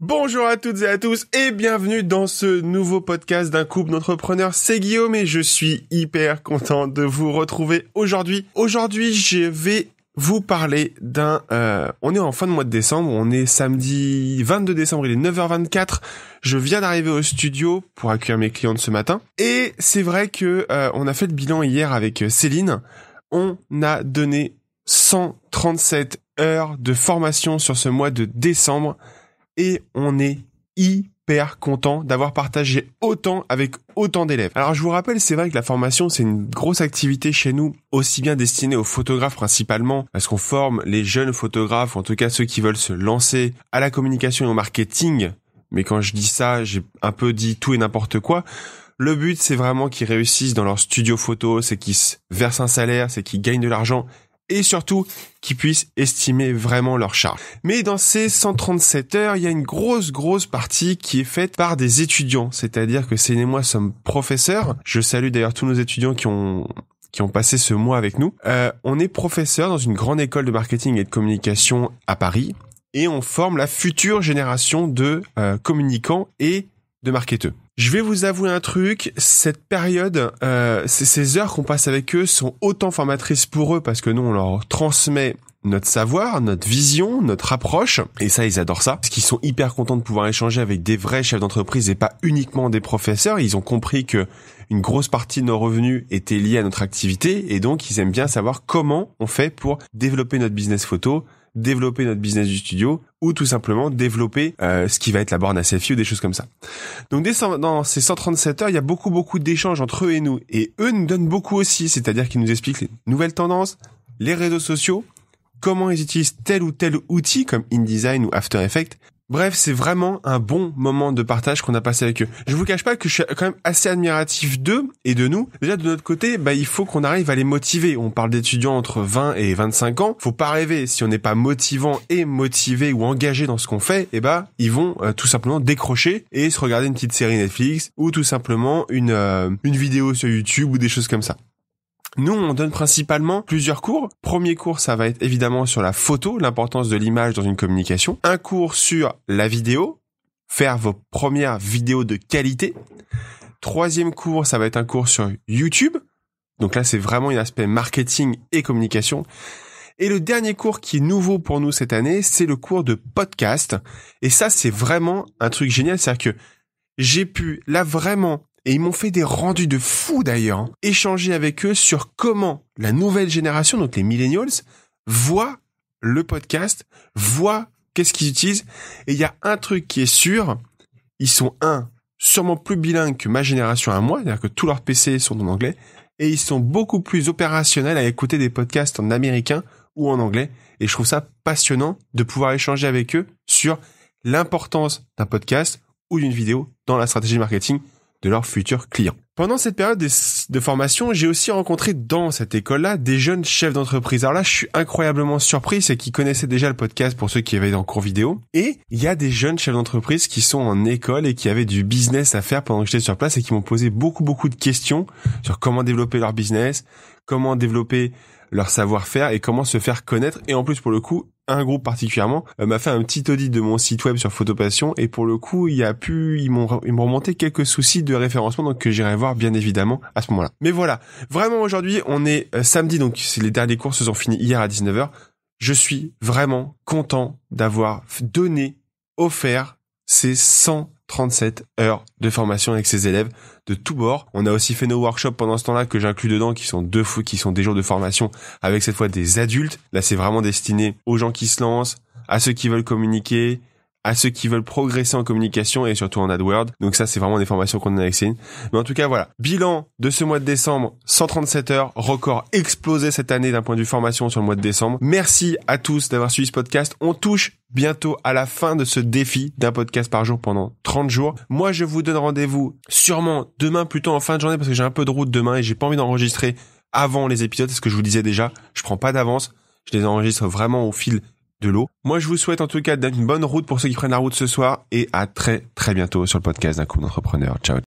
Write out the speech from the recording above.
Bonjour à toutes et à tous et bienvenue dans ce nouveau podcast d'un couple d'entrepreneurs. C'est Guillaume et je suis hyper content de vous retrouver aujourd'hui. Aujourd'hui, je vais vous parler d'un... Euh, on est en fin de mois de décembre, on est samedi 22 décembre, il est 9h24. Je viens d'arriver au studio pour accueillir mes clients ce matin. Et c'est vrai que euh, on a fait le bilan hier avec Céline. On a donné 137 heures de formation sur ce mois de décembre et on est hyper content d'avoir partagé autant avec autant d'élèves. Alors je vous rappelle, c'est vrai que la formation, c'est une grosse activité chez nous, aussi bien destinée aux photographes principalement, parce qu'on forme les jeunes photographes, en tout cas ceux qui veulent se lancer à la communication et au marketing. Mais quand je dis ça, j'ai un peu dit tout et n'importe quoi. Le but, c'est vraiment qu'ils réussissent dans leur studio photo, c'est qu'ils versent un salaire, c'est qu'ils gagnent de l'argent, et surtout qu'ils puissent estimer vraiment leur charge. Mais dans ces 137 heures, il y a une grosse grosse partie qui est faite par des étudiants, c'est-à-dire que Céline et moi sommes professeurs. Je salue d'ailleurs tous nos étudiants qui ont qui ont passé ce mois avec nous. Euh, on est professeur dans une grande école de marketing et de communication à Paris et on forme la future génération de euh, communicants et de marketeurs. Je vais vous avouer un truc, cette période, euh, ces, ces heures qu'on passe avec eux sont autant formatrices pour eux parce que nous on leur transmet notre savoir, notre vision, notre approche. Et ça, ils adorent ça. Parce qu'ils sont hyper contents de pouvoir échanger avec des vrais chefs d'entreprise et pas uniquement des professeurs. Ils ont compris que une grosse partie de nos revenus était liée à notre activité. Et donc, ils aiment bien savoir comment on fait pour développer notre business photo, développer notre business du studio ou tout simplement développer euh, ce qui va être la borne à selfie ou des choses comme ça. Donc dans ces 137 heures, il y a beaucoup beaucoup d'échanges entre eux et nous et eux nous donnent beaucoup aussi, c'est-à-dire qu'ils nous expliquent les nouvelles tendances, les réseaux sociaux, comment ils utilisent tel ou tel outil comme InDesign ou After Effects. Bref, c'est vraiment un bon moment de partage qu'on a passé avec eux. Je vous cache pas que je suis quand même assez admiratif d'eux et de nous. Déjà de notre côté, bah il faut qu'on arrive à les motiver. On parle d'étudiants entre 20 et 25 ans. Faut pas rêver. Si on n'est pas motivant et motivé ou engagé dans ce qu'on fait, eh bah ils vont euh, tout simplement décrocher et se regarder une petite série Netflix ou tout simplement une euh, une vidéo sur YouTube ou des choses comme ça. Nous, on donne principalement plusieurs cours. Premier cours, ça va être évidemment sur la photo, l'importance de l'image dans une communication. Un cours sur la vidéo, faire vos premières vidéos de qualité. Troisième cours, ça va être un cours sur YouTube. Donc là, c'est vraiment un aspect marketing et communication. Et le dernier cours qui est nouveau pour nous cette année, c'est le cours de podcast. Et ça, c'est vraiment un truc génial. C'est-à-dire que j'ai pu, là, vraiment, et ils m'ont fait des rendus de fou d'ailleurs. Hein. Échanger avec eux sur comment la nouvelle génération, donc les millennials, voit le podcast, voit qu'est-ce qu'ils utilisent. Et il y a un truc qui est sûr, ils sont un, sûrement plus bilingues que ma génération à moi, c'est-à-dire que tous leurs PC sont en anglais, et ils sont beaucoup plus opérationnels à écouter des podcasts en américain ou en anglais. Et je trouve ça passionnant de pouvoir échanger avec eux sur l'importance d'un podcast ou d'une vidéo dans la stratégie marketing de leurs futurs clients. Pendant cette période de formation, j'ai aussi rencontré dans cette école-là des jeunes chefs d'entreprise. Alors là, je suis incroyablement surpris, c'est qu'ils connaissaient déjà le podcast pour ceux qui avaient en cours vidéo. Et il y a des jeunes chefs d'entreprise qui sont en école et qui avaient du business à faire pendant que j'étais sur place et qui m'ont posé beaucoup beaucoup de questions sur comment développer leur business, comment développer leur savoir-faire et comment se faire connaître. Et en plus, pour le coup, un groupe particulièrement euh, m'a fait un petit audit de mon site web sur Photopassion et pour le coup il y a pu ils m'ont ils remonté quelques soucis de référencement donc que j'irai voir bien évidemment à ce moment-là. Mais voilà, vraiment aujourd'hui on est euh, samedi donc c'est les derniers courses se sont finis hier à 19h. Je suis vraiment content d'avoir donné offert ces 100 37 heures de formation avec ses élèves de tous bords. On a aussi fait nos workshops pendant ce temps-là que j'inclus dedans, qui sont deux qui sont des jours de formation avec cette fois des adultes. Là, c'est vraiment destiné aux gens qui se lancent, à ceux qui veulent communiquer, à ceux qui veulent progresser en communication et surtout en AdWords. Donc ça, c'est vraiment des formations qu'on a avec Céline. Mais en tout cas, voilà. Bilan de ce mois de décembre, 137 heures, record explosé cette année d'un point de vue formation sur le mois de décembre. Merci à tous d'avoir suivi ce podcast. On touche bientôt à la fin de ce défi d'un podcast par jour pendant 30 jours. Moi, je vous donne rendez-vous sûrement demain, plutôt en fin de journée, parce que j'ai un peu de route demain et j'ai pas envie d'enregistrer avant les épisodes. C'est ce que je vous disais déjà. Je prends pas d'avance. Je les enregistre vraiment au fil de l'eau. Moi, je vous souhaite en tout cas une bonne route pour ceux qui prennent la route ce soir et à très très bientôt sur le podcast d'un coup d'entrepreneur. Ciao.